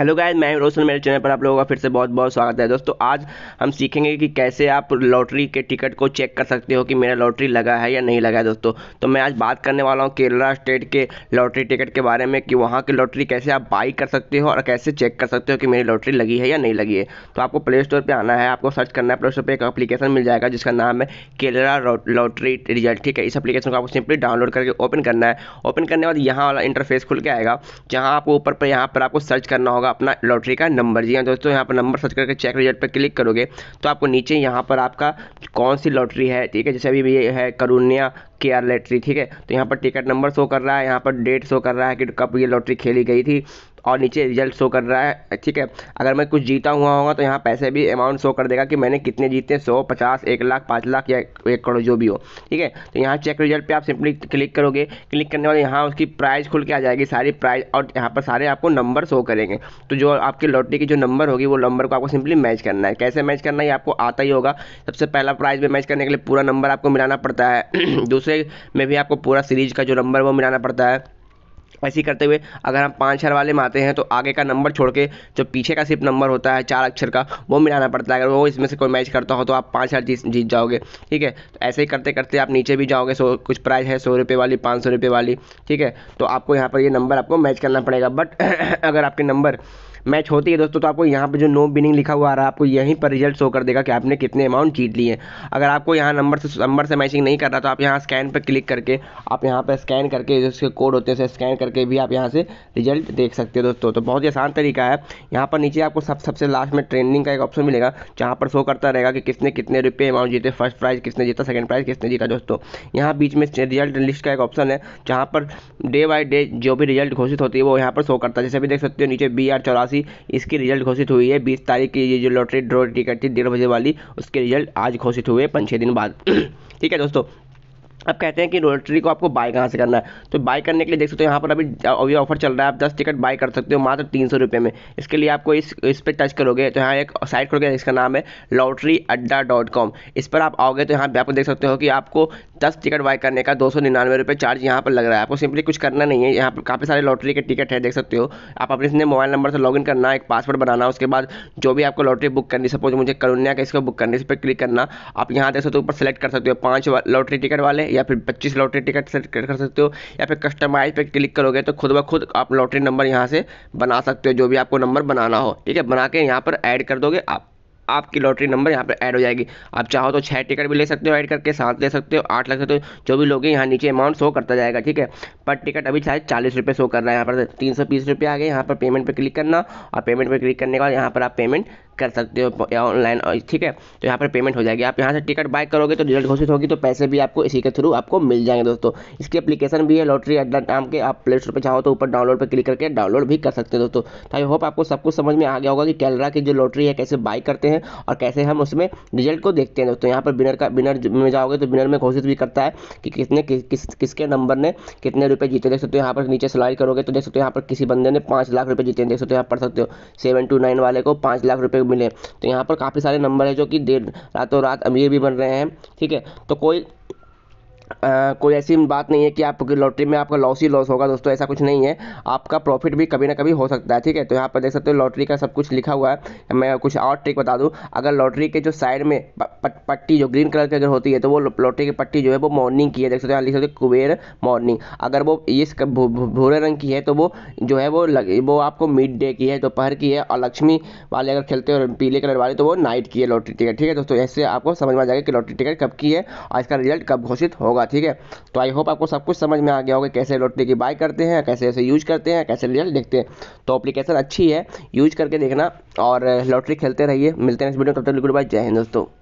hello guys मैं रोशन मेरे channel पर आप लोगों का फिर से बहुत बहुत स्वागत है दोस्तों आज हम सीखेंगे कि कैसे आप लॉटरी के टिकट को चेक कर सकते हो कि मेरा लॉटरी लगा है या नहीं लगा है दोस्तों तो मैं आज बात करने वाला हूँ केरला स्टेट के लॉटरी टिकट के बारे में कि वहाँ की लॉटरी कैसे आप बाई कर सकते हो और कैसे चेक कर सकते हो कि मेरी लॉटरी लगी है या नहीं लगी है तो आपको प्ले स्टोर पर आना है आपको सर्च करना है प्ले स्टोर पर एक अपलीकेशन मिल जाएगा जिसका नाम है केरला लॉटरी रिजल्ट ठीक है इस अपलीकेशन को आपको सिंपली डाउनलोड करके ओपन करना है ओपन करने के बाद यहाँ वाला इंटरफेस खुल के आएगा जहाँ आपको ऊपर पर यहाँ पर आपको सर्च करना होगा होगा अपना लॉटरी का नंबर जी हाँ दोस्तों यहाँ पर नंबर सर्च करके चेक रिजल्ट पर क्लिक करोगे तो आपको नीचे यहाँ पर आपका कौन सी लॉटरी है ठीक है जैसे अभी ये है करुण्या के आर लॉटरी ठीक है तो यहाँ पर टिकट नंबर शो कर रहा है यहाँ पर डेट शो कर रहा है कि कब ये लॉटरी खेली गई थी और नीचे रिजल्ट शो कर रहा है ठीक है अगर मैं कुछ जीता हुआ होगा तो यहाँ पैसे भी अमाउंट शो कर देगा कि मैंने कितने जीते सौ पचास एक लाख पाँच लाख या एक करोड़ जो भी हो ठीक है तो यहाँ चेक रिजल्ट पे आप सिंपली क्लिक करोगे क्लिक करने वाले यहाँ उसकी प्राइस खुल के आ जाएगी सारी प्राइज़ और यहाँ पर सारे आपको नंबर शो करेंगे तो जो आपकी लॉटरी की जो नंबर होगी वो नंबर को आपको सिंपली मैच करना है कैसे मैच करना है आपको आता ही होगा सबसे पहला प्राइज में मैच करने के लिए पूरा नंबर आपको मिलाना पड़ता है दूसरे में भी आपको पूरा सीरीज का जो नंबर वो मिलाना पड़ता है ऐसे करते हुए अगर हम पाँच हजार वाले में आते हैं तो आगे का नंबर छोड़ के जो पीछे का सिर्फ नंबर होता है चार अक्षर का वो मिलाना पड़ता है अगर वो इसमें से कोई मैच करता हो तो आप पाँच हज़ार जीत जीत जाओगे ठीक है तो ऐसे ही करते करते आप नीचे भी जाओगे सो कुछ प्राइस है सौ रुपये वाली पाँच सौ रुपये वाली ठीक है तो आपको यहाँ पर ये नंबर आपको मैच करना पड़ेगा बट अगर आपके नंबर मैच होती है दोस्तों तो आपको यहाँ पर जो नो बिनिंग लिखा हुआ आ रहा है आपको यहीं पर रिजल्ट शो कर देगा कि आपने कितने अमाउंट जीत लिए अगर आपको यहाँ नंबर से नंबर से मैचिंग नहीं कर रहा तो आप यहाँ स्कैन पर क्लिक करके आप यहाँ पर स्कैन करके जिसके कोड होते हैं स्कैन करके भी आप यहाँ से रिजल्ट देख सकते हो दोस्तों तो बहुत ही आसान तरीका है यहाँ पर नीचे आपको सब सबसे लास्ट में ट्रेंडिंग का एक ऑप्शन मिलेगा जहाँ पर शो करता रहेगा कि किसने कितने रुपये अमाउंट जीते फर्स्ट प्राइज़ किसने जीता सेकेंड प्राइज़ किसने जीता दोस्तों यहाँ बीच में रिजल्ट लिस्ट का एक ऑप्शन है जहाँ पर डे बाई डे जो भी रिजल्ट घोषित होती है वो यहाँ पर शो करता है जैसे भी देख सकते हो नीचे बी आर चौरासी निकासी इसकी रिजल्ट घोषित हुई है बीस तारीख की ये जो लॉटरी ड्रॉ टिकट थी डेढ़ बजे वाली उसके रिजल्ट आज घोषित हुए पाँच छः दिन बाद ठीक है दोस्तों अब कहते हैं कि लॉटरी को आपको बाय कहाँ से करना है तो बाय करने के लिए देख सकते हो यहाँ पर अभी अभी ऑफर चल रहा है आप दस टिकट बाय कर सकते हो मात्र तीन सौ रुपये में इसके लिए आपको इस इस पर टच करोगे तो यहाँ एक साइट खोलोगे इसका नाम है लॉटरी अड्डा डॉट कॉम इस पर आप आओगे तो यहाँ पर आपको देख सकते हो कि आपको दस टिकट बाय करने का दो सौ निन्यानवे रुपये चार्ज यहाँ पर लग रहा है आपको सिंपली कुछ करना नहीं है यहाँ पर काफ़ी सारे लॉटरी के टिकट है देख सकते हो आप अपने इसने मोबाइल नंबर से लॉगिन करना एक पासवर्ड बनाना उसके बाद जो भी आपको लॉटरी बुक करनी सपोज मुझे करुण्या का इसको बुक करनी इस पर क्लिक करना आप यहाँ देख सकते हो ऊपर सेलेक्ट कर सकते हो पाँच लॉटरी टिकट वाले या फिर पच्चीस लॉटरी टिकट सेलेक्ट कर सकते हो या फिर कस्टमाइज पे क्लिक करोगे तो खुद ब खुद आप लॉटरी नंबर यहाँ से बना सकते हो जो भी आपको नंबर बनाना हो ठीक है बना के यहाँ पर ऐड कर दोगे आप आपकी लॉटरी नंबर यहाँ पर ऐड हो जाएगी आप चाहो तो छः टिकट भी ले सकते हो ऐड करके सात ले सकते हो आठ ले सकते हो जो भी लोगे यहाँ नीचे अमाउंट शो करता जाएगा ठीक है पर टिकट अभी शायद चालीस रुपये शो कर रहा है यहाँ पर तीन सौ बीस रुपये आ गए यहाँ पर पेमेंट पर क्लिक करना और पेमेंट पर क्लिक करने के बाद यहाँ पर आप पेमेंट कर सकते हो या ऑनलाइन ठीक है तो यहाँ पर पेमेंट हो जाएगी आप यहाँ से टिकट बाय करोगे तो रिजल्ट घोषित होगी तो पैसे भी आपको इसी के थ्रू आपको मिल जाएंगे दोस्तों इसकी अपलीकेशन भी है लॉटरी अड्डा नाम के आप प्ले स्टोर पर चाहो तो ऊपर डाउनलोड पर क्लिक करके डाउनलोड भी कर सकते हो दोस्तों तो आई होप आपको सब कुछ समझ में आ गया होगा कि कैलरा की जो लॉटरी है कैसे बाय करते हैं और कैसे हम उसमें रिजल्ट को देखते हैं दोस्तों यहाँ पर बिनर का बिनर में जाओगे तो बिनर में घोषित भी करता है कि किसने किस किसके नंबर ने कितने रुपये जीते देख सकते हो यहाँ पर नीचे स्लाइड करोगे तो देख सकते हो यहाँ पर किसी बंदे ने पाँच लाख रुपये जीते देख सकते हो यहाँ पढ़ सकते हो सेवन टू नाइन वाले को पाँच लाख रुपये मिले तो यहाँ पर काफ़ी सारे नंबर है जो कि देर रातों रात अमीर भी बन रहे हैं ठीक है तो कोई आ, कोई ऐसी बात नहीं है कि आप लॉटरी में आपका लॉस ही लॉस होगा दोस्तों ऐसा कुछ नहीं है आपका प्रॉफिट भी कभी ना कभी हो सकता है ठीक है तो यहाँ पर देख सकते हो लॉटरी का सब कुछ लिखा हुआ है मैं कुछ और ट्रिक बता दूँ अगर लॉटरी के जो साइड में पट्टी जो ग्रीन कलर की अगर होती है तो वो लॉटरी की पट्टी जो है वो मॉर्निंग की है देख सकते हो यहाँ लिख सकते हो कुबेर मॉर्निंग अगर वो इस भूरे रंग की है तो वो जो है वो वो आपको मिड डे की है दोपहर की है और लक्ष्मी वाले अगर खेलते हो पीले कलर वाले तो वो नाइट की है लॉटरी टिकट ठीक है दोस्तों ऐसे आपको समझ में आ जाएगा कि लॉटरी टिकट कब की है और इसका रिजल्ट कब घोषित होगा होगा ठीक है तो आई होप आपको सब कुछ समझ में आ गया होगा कैसे लॉटरी की बाय करते हैं कैसे ऐसे यूज करते हैं कैसे रिजल्ट देखते हैं तो अप्लीकेशन अच्छी है यूज करके देखना और लॉटरी खेलते रहिए मिलते हैं इस वीडियो तब तक गुड बाय जय हिंद दोस्तों